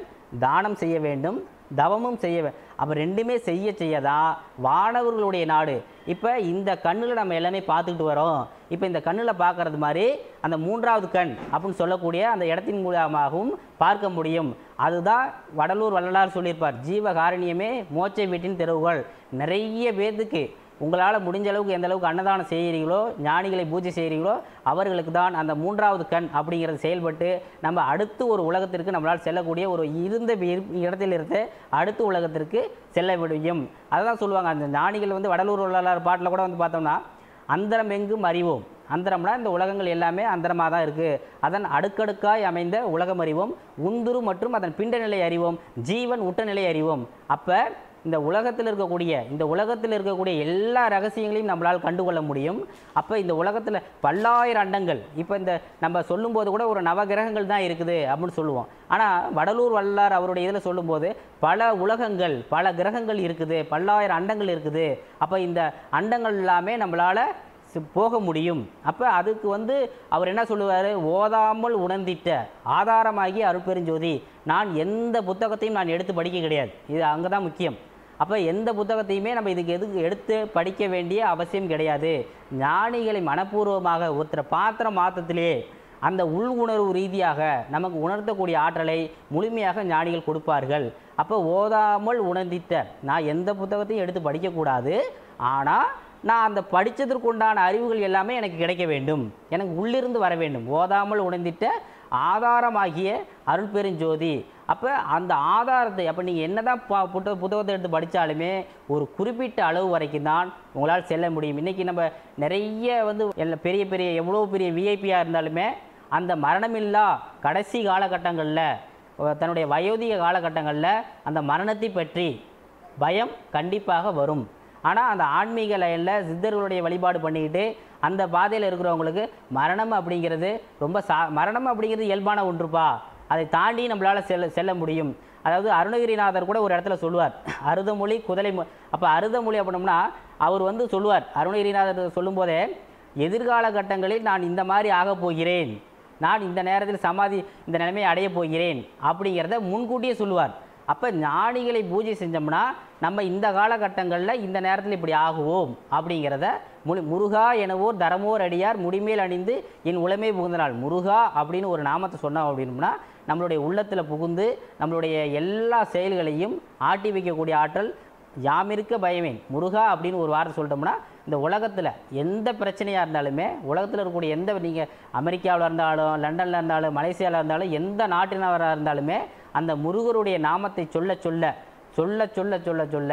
தானம் செய்ய வேண்டும் தவமும் செய்ய அப்போ ரெண்டுமே செய்ய செய்ய தான் வானவர்களுடைய நாடு இப்போ இந்த கண்ணில் நம்ம எல்லாமே பார்த்துக்கிட்டு வரோம் இப்போ இந்த கண்ணில் பார்க்கறது மாதிரி அந்த மூன்றாவது கண் அப்படின்னு சொல்லக்கூடிய அந்த இடத்தின் மூலமாகவும் பார்க்க முடியும் அதுதான் வடலூர் வள்ளலார் சொல்லியிருப்பார் ஜீவகாரண்யமே மோச்சை வீட்டின் தெருவுகள் நிறைய பேர்த்துக்கு உங்களால் முடிஞ்ச அளவுக்கு எந்த அளவுக்கு அன்னதானம் செய்கிறீங்களோ ஞானிகளை பூஜை செய்கிறீங்களோ அவர்களுக்கு தான் அந்த மூன்றாவது கண் அப்படிங்கிறது செயல்பட்டு நம்ம அடுத்து ஒரு உலகத்திற்கு நம்மளால் செல்லக்கூடிய ஒரு இருந்த இடத்திலிருந்து அடுத்த உலகத்திற்கு செல்ல முடியும் அதான் சொல்லுவாங்க அந்த ஞானிகள் வந்து வடலூர் உள்ளாளர் பாட்டில் கூட வந்து பார்த்தோம்னா அந்தரம் எங்கும் அறிவோம் அந்தரம்னா இந்த உலகங்கள் எல்லாமே அந்தரமாக தான் இருக்குது அதன் அடுக்கடுக்காய் அமைந்த உலகம் அறிவோம் உந்துரு மற்றும் அதன் பிண்டநிலை அறிவோம் ஜீவன் உட்டநிலை அறிவோம் அப்போ இந்த உலகத்தில் இருக்கக்கூடிய இந்த உலகத்தில் இருக்கக்கூடிய எல்லா ரகசியங்களையும் நம்மளால் கண்டுகொள்ள முடியும் அப்போ இந்த உலகத்தில் பல்லாயிரம் அண்டங்கள் இப்போ இந்த நம்ம சொல்லும்போது கூட ஒரு நவகிரகங்கள் தான் இருக்குது அப்படின்னு சொல்லுவோம் ஆனால் வடலூர் வல்லார் அவருடைய இதில் சொல்லும்போது பல உலகங்கள் பல கிரகங்கள் இருக்குது பல்லாயிரம் அண்டங்கள் இருக்குது அப்போ இந்த அண்டங்கள் எல்லாமே நம்மளால் போக முடியும் அப்போ அதுக்கு வந்து அவர் என்ன சொல்லுவார் ஓதாமல் உணர்ந்திட்ட ஆதாரமாகி அருப்பெருஞ்சோதி நான் எந்த புத்தகத்தையும் நான் எடுத்து படிக்க கிடையாது இது அங்கே தான் முக்கியம் அப்போ எந்த புத்தகத்தையுமே நம்ம இதுக்கு எதுக்கு எடுத்து படிக்க வேண்டிய அவசியம் கிடையாது ஞானிகளை மனப்பூர்வமாக ஒருத்தர் பாத்திர மாற்றத்திலே அந்த உள் உணர்வு ரீதியாக நமக்கு உணர்த்தக்கூடிய ஆற்றலை முழுமையாக ஞானிகள் கொடுப்பார்கள் அப்போ ஓதாமல் உணர்ந்தித்த நான் எந்த புத்தகத்தையும் எடுத்து படிக்கக்கூடாது ஆனால் நான் அந்த படித்ததற்குண்டான அறிவுகள் எல்லாமே எனக்கு கிடைக்க வேண்டும் எனக்கு உள்ளிருந்து வர வேண்டும் ஓதாமல் உணர்ந்திட்ட ஆதாரமாகிய அருள் பெருஞ்சோதி அப்போ அந்த ஆதாரத்தை அப்போ நீங்கள் என்ன தான் புத்த புத்தகத்தை எடுத்து படித்தாலுமே ஒரு குறிப்பிட்ட அளவு வரைக்கும் தான் உங்களால் செல்ல முடியும் இன்றைக்கி நம்ம நிறைய வந்து பெரிய பெரிய எவ்வளோ பெரிய விஐபியாக இருந்தாலுமே அந்த மரணமில்லா கடைசி காலகட்டங்களில் தன்னுடைய வயோதிக காலகட்டங்களில் அந்த மரணத்தை பற்றி பயம் கண்டிப்பாக வரும் ஆனால் அந்த ஆன்மீக லயனில் சித்தர்களுடைய வழிபாடு பண்ணிக்கிட்டு அந்த பாதையில் இருக்கிறவங்களுக்கு மரணம் அப்படிங்கிறது ரொம்ப சா மரணம் அப்படிங்கிறது இயல்பான ஒன்றுப்பா அதை தாண்டி நம்மளால் செல்ல செல்ல முடியும் அதாவது அருணகிரிநாதர் கூட ஒரு இடத்துல சொல்லுவார் அருதமொழி குதலை மொ அப்போ அருதமொழி அப்படின்னோம்னா அவர் வந்து சொல்லுவார் அருணகிரிநாதர் சொல்லும்போதே எதிர்கால கட்டங்களில் நான் இந்த மாதிரி ஆகப் போகிறேன் நான் இந்த நேரத்தில் சமாதி இந்த நிலைமையை அடையப் போகிறேன் அப்படிங்கிறத முன்கூட்டியே சொல்லுவார் அப்போ ஞானிகளை பூஜை செஞ்சோம்னா நம்ம இந்த காலகட்டங்களில் இந்த நேரத்தில் இப்படி ஆகுவோம் அப்படிங்கிறத முழு முருகா எனவோர் தரமோர் அடியார் முடிமேல் அணிந்து என் உளமே புகுந்த நாள் முருகா அப்படின்னு ஒரு நாமத்தை சொன்னோம் அப்படின்னா நம்மளுடைய உள்ளத்தில் புகுந்து நம்மளுடைய எல்லா செயல்களையும் ஆட்டி வைக்கக்கூடிய ஆற்றல் யாமிருக்க பயமேன் முருகா அப்படின்னு ஒரு வார்த்தை சொல்லிட்டோம்னா இந்த உலகத்தில் எந்த பிரச்சனையாக இருந்தாலுமே உலகத்தில் இருக்கக்கூடிய எந்த நீங்கள் அமெரிக்காவில் இருந்தாலும் லண்டனில் இருந்தாலும் மலேசியாவில் இருந்தாலும் எந்த நாட்டினவராக இருந்தாலுமே அந்த முருகருடைய நாமத்தை சொல்ல சொல்ல சொல்ல சொல்ல சொல்ல சொல்ல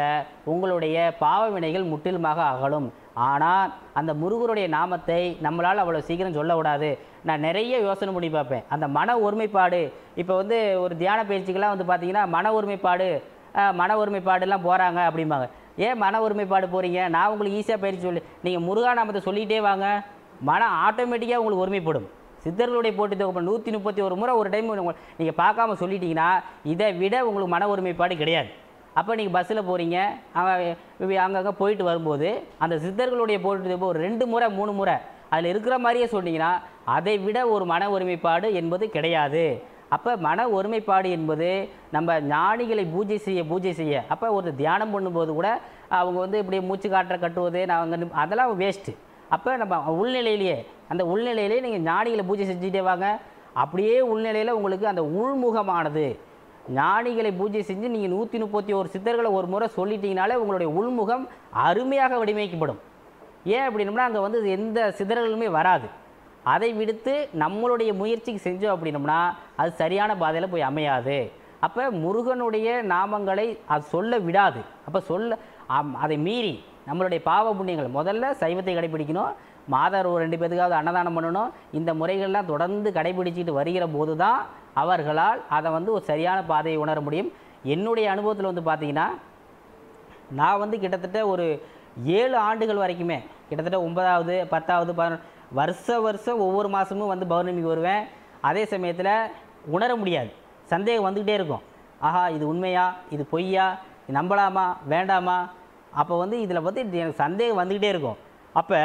உங்களுடைய பாவ வினைகள் முற்றிலுமாக அகலும் ஆனால் அந்த முருகருடைய நாமத்தை நம்மளால் அவ்வளோ சீக்கிரம் சொல்லக்கூடாது நான் நிறைய யோசனை பண்ணி பார்ப்பேன் அந்த மன ஒருமைப்பாடு இப்போ வந்து ஒரு தியான பயிற்சிக்கெல்லாம் வந்து பார்த்தீங்கன்னா மன ஒருமைப்பாடு மன ஒருமைப்பாடுலாம் போகிறாங்க அப்படிம்பாங்க ஏன் மன ஒருமைப்பாடு போகிறீங்க நான் உங்களுக்கு ஈஸியாக பயிற்சி சொல்லி நீங்கள் முருகா நாமத்தை சொல்லிகிட்டே வாங்க மன ஆட்டோமேட்டிக்காக உங்களுக்கு ஒருமைப்படும் சித்தர்களுடைய போட்டி தொகுப்பு நூற்றி முப்பத்தி ஒரு முறை ஒரு டைம் நீங்கள் பார்க்காம சொல்லிட்டீங்கன்னா இதை விட உங்களுக்கு மன ஒருமைப்பாடு கிடையாது அப்போ நீங்கள் பஸ்ஸில் போகிறீங்க அங்கே அங்கங்கே போயிட்டு வரும்போது அந்த சித்தர்களுடைய போட்டு ஒரு ரெண்டு முறை மூணு முறை அதில் இருக்கிற மாதிரியே சொன்னீங்கன்னா அதை விட ஒரு மன ஒருமைப்பாடு என்பது கிடையாது அப்போ மன ஒருமைப்பாடு என்பது நம்ம ஞானிகளை பூஜை செய்ய பூஜை செய்ய அப்போ ஒரு தியானம் பண்ணும்போது கூட அவங்க வந்து இப்படி மூச்சு காற்றை கட்டுவது அங்கே அதெல்லாம் வேஸ்ட்டு அப்போ நம்ம உள்நிலையிலேயே அந்த உள்நிலையிலேயே நீங்கள் ஞானிகளை பூஜை செஞ்சுட்டே வாங்க அப்படியே உள்நிலையில் உங்களுக்கு அந்த உள்முகமானது ஞானிகளை பூஜை செஞ்சு நீங்கள் நூற்றி முப்பத்தி ஒரு சித்தர்களை ஒரு முறை சொல்லிட்டீங்கனாலே உங்களுடைய உள்முகம் அருமையாக வடிவமைக்கப்படும் ஏன் அப்படின்னம்னா அங்கே வந்து எந்த சிதறலுமே வராது அதை விடுத்து நம்மளுடைய முயற்சிக்கு செஞ்சோம் அப்படின்னம்னா அது சரியான பாதையில் போய் அமையாது அப்போ முருகனுடைய நாமங்களை அது சொல்ல விடாது அப்போ சொல்ல அதை மீறி நம்மளுடைய பாவ புண்ணியங்கள் முதல்ல சைவத்தை கடைபிடிக்கணும் மாதர் ஒரு ரெண்டு பேத்துக்காவது அன்னதானம் பண்ணணும் இந்த முறைகள்லாம் தொடர்ந்து கடைபிடிச்சிட்டு வருகிற போது தான் அவர்களால் அதை வந்து ஒரு சரியான பாதையை உணர முடியும் என்னுடைய அனுபவத்தில் வந்து பார்த்தீங்கன்னா நான் வந்து கிட்டத்தட்ட ஒரு ஏழு ஆண்டுகள் வரைக்குமே கிட்டத்தட்ட ஒன்பதாவது பத்தாவது பதினொன்று வருஷ வருஷம் ஒவ்வொரு மாதமும் வந்து பௌர்ணமிக்கு வருவேன் அதே சமயத்தில் உணர முடியாது சந்தேகம் வந்துக்கிட்டே இருக்கும் ஆஹா இது உண்மையா இது பொய்யா நம்பலாமா வேண்டாமா அப்போ வந்து இதில் பற்றி எனக்கு சந்தேகம் வந்துக்கிட்டே இருக்கும் அப்போ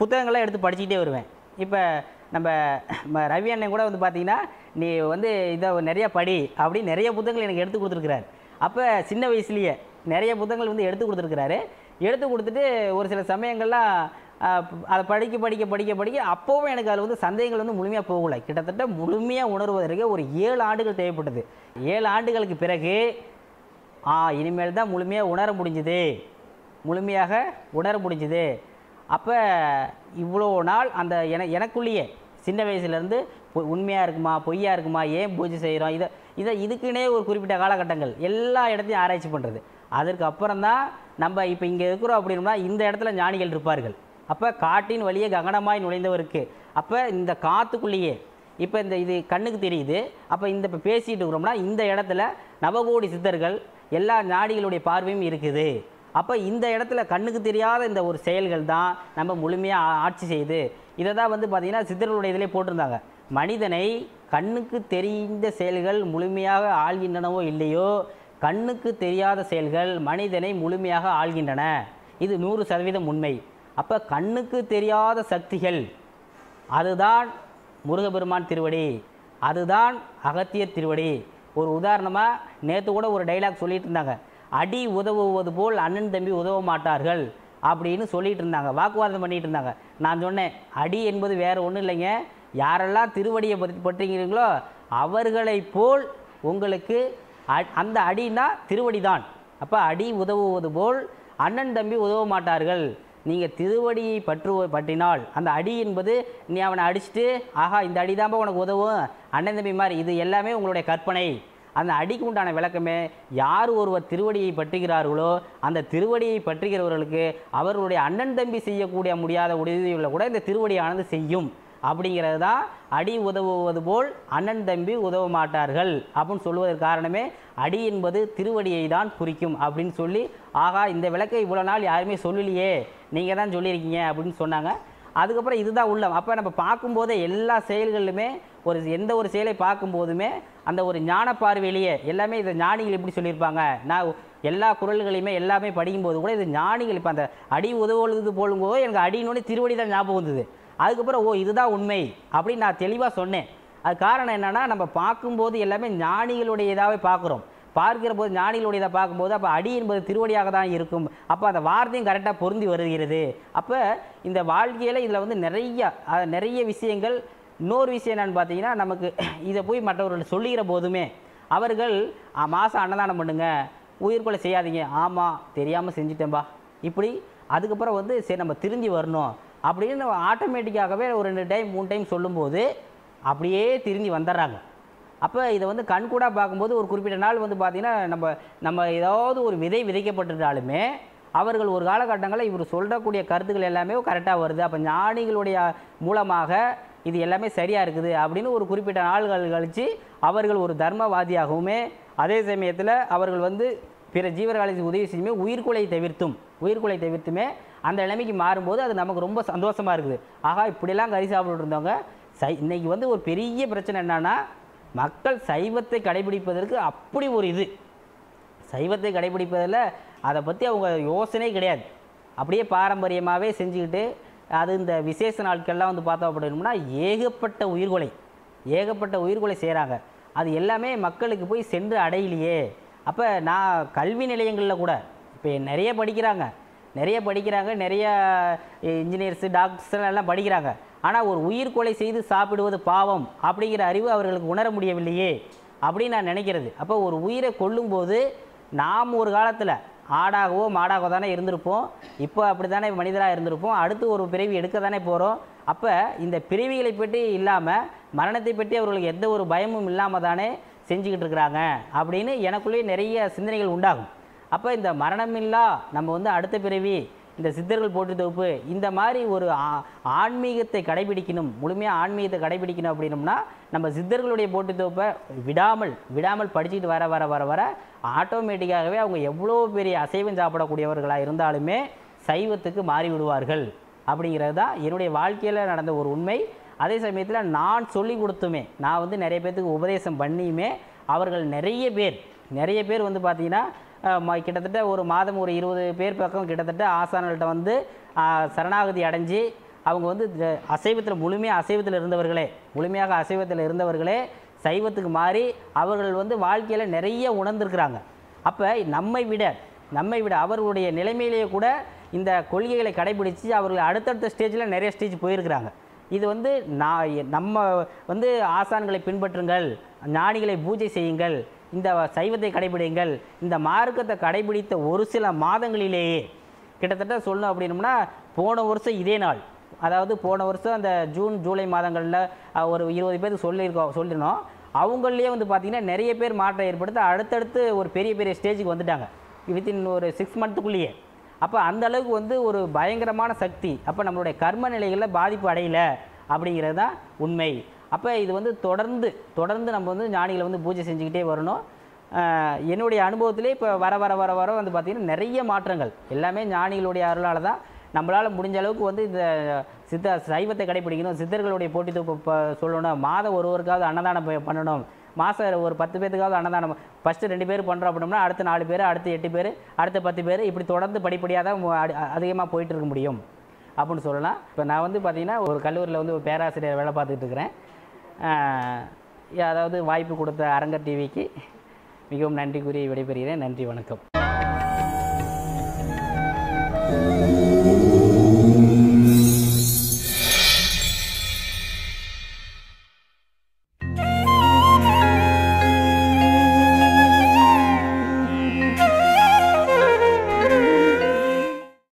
புத்தகங்கள்லாம் எடுத்து படிச்சுக்கிட்டே வருவேன் இப்போ நம்ம நம்ம ரவி அண்ணன் கூட வந்து பார்த்திங்கன்னா நீ வந்து இதை நிறையா படி அப்படின்னு நிறைய புத்தகங்கள் எனக்கு எடுத்து கொடுத்துருக்குறாரு அப்போ சின்ன வயசுலேயே நிறைய புத்தகங்கள் வந்து எடுத்து கொடுத்துருக்குறாரு எடுத்து கொடுத்துட்டு ஒரு சில சமயங்கள்லாம் அதை படிக்க படிக்க படிக்க படிக்க அப்போவும் எனக்கு அதில் வந்து சந்தேகங்கள் வந்து முழுமையாக போகலை கிட்டத்தட்ட முழுமையாக உணர்வதற்கு ஒரு ஏழு ஆண்டுகள் தேவைப்பட்டது ஏழு ஆண்டுகளுக்கு பிறகு ஆ இனிமேல் தான் முழுமையாக உணர முடிஞ்சுது முழுமையாக உணர முடிஞ்சுது அப்போ இவ்வளோ நாள் அந்த என எனக்குள்ளேயே சின்ன வயசுலேருந்து உண்மையாக இருக்குமா பொய்யா இருக்குமா ஏன் பூஜை செய்கிறோம் இதை இதை இதுக்குன்னே ஒரு குறிப்பிட்ட காலகட்டங்கள் எல்லா இடத்தையும் ஆராய்ச்சி பண்ணுறது அதற்கு அப்புறம் தான் நம்ம இப்போ இங்கே இருக்கிறோம் அப்படின்னா இந்த இடத்துல ஞானிகள் இருப்பார்கள் அப்போ காட்டின் வழியே ககனமாய் நுழைந்தவருக்கு அப்போ இந்த காற்றுக்குள்ளேயே இப்போ இந்த இது கண்ணுக்கு தெரியுது அப்போ இந்த இப்போ பேசிகிட்டு இருக்கிறோம்னா இந்த இடத்துல நவகோடி சித்தர்கள் எல்லா ஞானிகளுடைய பார்வையும் இருக்குது அப்போ இந்த இடத்துல கண்ணுக்கு தெரியாத இந்த ஒரு செயல்கள் தான் நம்ம முழுமையாக ஆட்சி செய்து இதை தான் வந்து பார்த்திங்கன்னா சித்தர்களுடைய இதிலே போட்டிருந்தாங்க மனிதனை கண்ணுக்கு தெரிந்த செயல்கள் முழுமையாக ஆள்கின்றனவோ இல்லையோ கண்ணுக்கு தெரியாத செயல்கள் மனிதனை முழுமையாக ஆள்கின்றன இது நூறு சதவீதம் உண்மை அப்போ கண்ணுக்கு தெரியாத சக்திகள் அதுதான் முருகபெருமான் திருவடி அதுதான் அகத்தியர் திருவடி ஒரு உதாரணமாக நேற்று கூட ஒரு டைலாக் சொல்லிட்டு இருந்தாங்க அடி உதவுவது போல் அண்ணன் தம்பி உதவ மாட்டார்கள் அப்படின்னு சொல்லிட்டு இருந்தாங்க வாக்குவாதம் பண்ணிட்டு இருந்தாங்க நான் சொன்னேன் அடி என்பது வேறு ஒன்றும் இல்லைங்க யாரெல்லாம் திருவடியை பற்றி பற்றிங்கிறீங்களோ அவர்களை போல் உங்களுக்கு அந்த அடினா திருவடி தான் அப்போ அடி உதவுவது போல் அண்ணன் தம்பி உதவ மாட்டார்கள் நீங்கள் திருவடியை பற்று பற்றினால் அந்த அடி என்பது நீ அவனை அடிச்சுட்டு ஆஹா இந்த அடி உனக்கு உதவும் அண்ணன் தம்பி மாதிரி இது எல்லாமே உங்களுடைய கற்பனை அந்த அடிக்கு உண்டான விளக்கமே யார் ஒருவர் திருவடியை பற்றுகிறார்களோ அந்த திருவடியை பற்றுகிறவர்களுக்கு அவர்களுடைய அண்ணன் தம்பி செய்யக்கூடிய முடியாத உதவிகளை கூட இந்த திருவடியானது செய்யும் அப்படிங்கிறது தான் அடி உதவுவது போல் அண்ணன் தம்பி உதவ மாட்டார்கள் அப்படின்னு சொல்வதற்கு காரணமே அடி என்பது திருவடியை தான் குறிக்கும் அப்படின்னு சொல்லி ஆகா இந்த விளக்கை இவ்வளோ நாள் யாருமே சொல்லலையே நீங்கள் தான் சொல்லியிருக்கீங்க அப்படின்னு சொன்னாங்க அதுக்கப்புறம் இதுதான் உள்ளம் அப்போ நம்ம பார்க்கும்போதே எல்லா செயல்களிலுமே ஒரு எந்த ஒரு செயலை பார்க்கும்போதுமே அந்த ஒரு ஞான பார்வையிலேயே எல்லாமே இதை ஞானிகள் எப்படி சொல்லியிருப்பாங்க நான் எல்லா குரல்களையுமே எல்லாமே படிக்கும்போது கூட இது ஞானிகள் இப்போ அந்த அடி உதவுவது போலும்போதோ எனக்கு அடினோடய திருவடி தான் ஞாபகம் வந்தது அதுக்கப்புறம் ஓ இதுதான் உண்மை அப்படின்னு நான் தெளிவாக சொன்னேன் அது காரணம் என்னென்னா நம்ம பார்க்கும்போது எல்லாமே ஞானிகளுடைய இதாகவே பார்க்குறோம் பார்க்கிற போது ஞானிகளுடையதை பார்க்கும்போது அப்போ அடி என்பது திருவடியாக தான் இருக்கும் அப்போ அந்த வார்த்தையும் கரெக்டாக பொருந்தி வருகிறது அப்போ இந்த வாழ்க்கையில் இதில் வந்து நிறைய நிறைய விஷயங்கள் இன்னொரு விஷயம் என்னென்னு பார்த்தீங்கன்னா நமக்கு இதை போய் மற்றவர்கள் சொல்லுகிற போதுமே அவர்கள் மாதம் அன்னதானம் பண்ணுங்க உயிர்கொலை செய்யாதீங்க ஆமாம் தெரியாமல் செஞ்சுட்டேன்பா இப்படி அதுக்கப்புறம் வந்து சரி நம்ம திருந்தி வரணும் அப்படின்னு ஆட்டோமேட்டிக்காகவே ஒரு ரெண்டு டைம் மூணு டைம் சொல்லும்போது அப்படியே திருந்தி வந்துடுறாங்க அப்போ இதை வந்து கண்கூடாக பார்க்கும்போது ஒரு குறிப்பிட்ட நாள் வந்து பார்த்திங்கன்னா நம்ம நம்ம ஏதாவது ஒரு விதை விதைக்கப்பட்டிருந்தாலுமே அவர்கள் ஒரு காலகட்டங்களில் இவர் சொல்லக்கூடிய கருத்துக்கள் எல்லாமே கரெக்டாக வருது அப்போ ஞானிகளுடைய மூலமாக இது எல்லாமே சரியாக இருக்குது அப்படின்னு ஒரு குறிப்பிட்ட நாள்கள் கழித்து அவர்கள் ஒரு தர்மவாதியாகவுமே அதே சமயத்தில் அவர்கள் வந்து பிற ஜீவர்களுக்கு உதவி செய்யுமே உயிர்கொலை தவிர்த்தும் உயிர்கொலை தவிர்த்துமே அந்த நிலைமைக்கு மாறும்போது அது நமக்கு ரொம்ப சந்தோஷமாக இருக்குது ஆகா இப்படிலாம் கறி சாப்பிட்டு இருந்தவங்க சை இன்றைக்கி வந்து ஒரு பெரிய பிரச்சனை என்னென்னா மக்கள் சைவத்தை கடைபிடிப்பதற்கு அப்படி ஒரு இது சைவத்தை கடைபிடிப்பதில் அதை பற்றி அவங்க யோசனை கிடையாது அப்படியே பாரம்பரியமாகவே செஞ்சுக்கிட்டு அது இந்த விசேஷ நாட்கள்லாம் வந்து பார்த்தோம் அப்படின்னா ஏகப்பட்ட உயிர்கொலை ஏகப்பட்ட உயிர்கொலை செய்கிறாங்க அது எல்லாமே மக்களுக்கு போய் சென்று அடையிலையே அப்போ நான் கல்வி நிலையங்களில் கூட இப்போ நிறைய படிக்கிறாங்க நிறைய படிக்கிறாங்க நிறைய இன்ஜினியர்ஸு டாக்டர்ஸ் எல்லாம் படிக்கிறாங்க ஆனால் ஒரு உயிர் கொலை செய்து சாப்பிடுவது பாவம் அப்படிங்கிற அறிவு அவர்களுக்கு உணர முடியவில்லையே அப்படின்னு நான் நினைக்கிறது அப்போ ஒரு உயிரை கொல்லும்போது நாம் ஒரு காலத்தில் ஆடாகவோ மாடாகவோ தானே இருந்திருப்போம் இப்போ அப்படி தானே மனிதராக இருந்திருப்போம் அடுத்து ஒரு பிறவி எடுக்க தானே போகிறோம் அப்போ இந்த பிறவிகளை பற்றி இல்லாமல் மரணத்தை பற்றி அவர்களுக்கு எந்த ஒரு பயமும் இல்லாமல் தானே செஞ்சுக்கிட்டு இருக்கிறாங்க அப்படின்னு எனக்குள்ளேயே நிறைய சிந்தனைகள் உண்டாகும் அப்போ இந்த மரணமில்லா நம்ம வந்து அடுத்த பிறவி இந்த சித்தர்கள் போற்றி தொகுப்பு இந்த மாதிரி ஒரு ஆன்மீகத்தை கடைபிடிக்கணும் முழுமையாக ஆன்மீகத்தை கடைபிடிக்கணும் அப்படின்னம்னா நம்ம சித்தர்களுடைய போட்டி தொகுப்பை விடாமல் விடாமல் படிச்சுட்டு வர வர வர வர ஆட்டோமேட்டிக்காகவே அவங்க எவ்வளோ பெரிய அசைவம் சாப்பிடக்கூடியவர்களாக இருந்தாலுமே சைவத்துக்கு மாறி விடுவார்கள் அப்படிங்கிறது தான் என்னுடைய வாழ்க்கையில் நடந்த ஒரு உண்மை அதே சமயத்தில் நான் சொல்லி கொடுத்துமே நான் வந்து நிறைய பேர்த்துக்கு உபதேசம் பண்ணியுமே அவர்கள் நிறைய பேர் நிறைய பேர் வந்து பார்த்திங்கன்னா கிட்டத்தட்ட ஒரு மாதம் ஒரு இருபது பேர் பக்கம் கிட்டத்தட்ட ஆசான்கள்கிட்ட வந்து சரணாகதி அடைஞ்சு அவங்க வந்து அசைவத்தில் முழுமையாக அசைவத்தில் இருந்தவர்களே முழுமையாக அசைவத்தில் இருந்தவர்களே சைவத்துக்கு மாறி அவர்கள் வந்து வாழ்க்கையில் நிறைய உணர்ந்திருக்கிறாங்க அப்போ நம்மை விட நம்மை விட அவர்களுடைய நிலைமையிலேயே கூட இந்த கொள்கைகளை கடைபிடித்து அவர்கள் அடுத்தடுத்த ஸ்டேஜில் நிறைய ஸ்டேஜ் போயிருக்கிறாங்க இது வந்து நான் நம்ம வந்து ஆசான்களை பின்பற்றுங்கள் ஞானிகளை பூஜை செய்யுங்கள் இந்த சைவத்தை கடைபிடிங்கள் இந்த மார்க்கத்தை கடைபிடித்த ஒரு சில மாதங்களிலேயே கிட்டத்தட்ட சொல்லணும் அப்படின்னம்னா போன வருஷம் இதே நாள் அதாவது போன வருஷம் அந்த ஜூன் ஜூலை மாதங்களில் ஒரு இருபது பேர் சொல்லியிருக்கோம் சொல்லியிருந்தோம் அவங்களே வந்து பார்த்திங்கன்னா நிறைய பேர் மாற்றம் ஏற்படுத்த அடுத்தடுத்து ஒரு பெரிய பெரிய ஸ்டேஜுக்கு வந்துட்டாங்க வித்தின் ஒரு சிக்ஸ் மந்த்துக்குள்ளேயே அப்போ அந்த அளவுக்கு வந்து ஒரு பயங்கரமான சக்தி அப்போ நம்மளுடைய கர்ம நிலைகளில் பாதிப்பு அடையலை அப்படிங்கிறது தான் உண்மை அப்போ இது வந்து தொடர்ந்து தொடர்ந்து நம்ம வந்து ஞானிகளை வந்து பூஜை செஞ்சுக்கிட்டே வரணும் என்னுடைய அனுபவத்திலே இப்போ வர வர வர வர வந்து பார்த்திங்கன்னா நிறைய மாற்றங்கள் எல்லாமே ஞானிகளுடைய அருளால் தான் நம்மளால் முடிஞ்ச அளவுக்கு வந்து இந்த சித்த சைவத்தை கடைப்பிடிக்கணும் சித்தர்களுடைய போட்டி இப்போ சொல்லணும் மாதம் ஒருவருக்காவது அன்னதானம் பண்ணணும் மாதம் ஒரு பத்து பேத்துக்காவது அன்னதானம் ஃபஸ்ட்டு ரெண்டு பேர் பண்ணுறோம் அப்படின்னா அடுத்த நாலு பேர் அடுத்து எட்டு பேர் அடுத்த பத்து பேர் இப்படி தொடர்ந்து படிப்படியாக தான் அதிகமாக போயிட்டு இருக்க முடியும் அப்படின்னு சொல்லலாம் இப்போ நான் வந்து பார்த்திங்கன்னா ஒரு கல்லூரியில் வந்து ஒரு பேராசிரியர் வேலை பார்த்துட்டு இருக்கிறேன் அதாவது வாய்ப்பு கொடுத்த அரங்க டிவிக்கு மிகவும் நன்றிக்குரிய விடைபெறுகிறேன் நன்றி வணக்கம்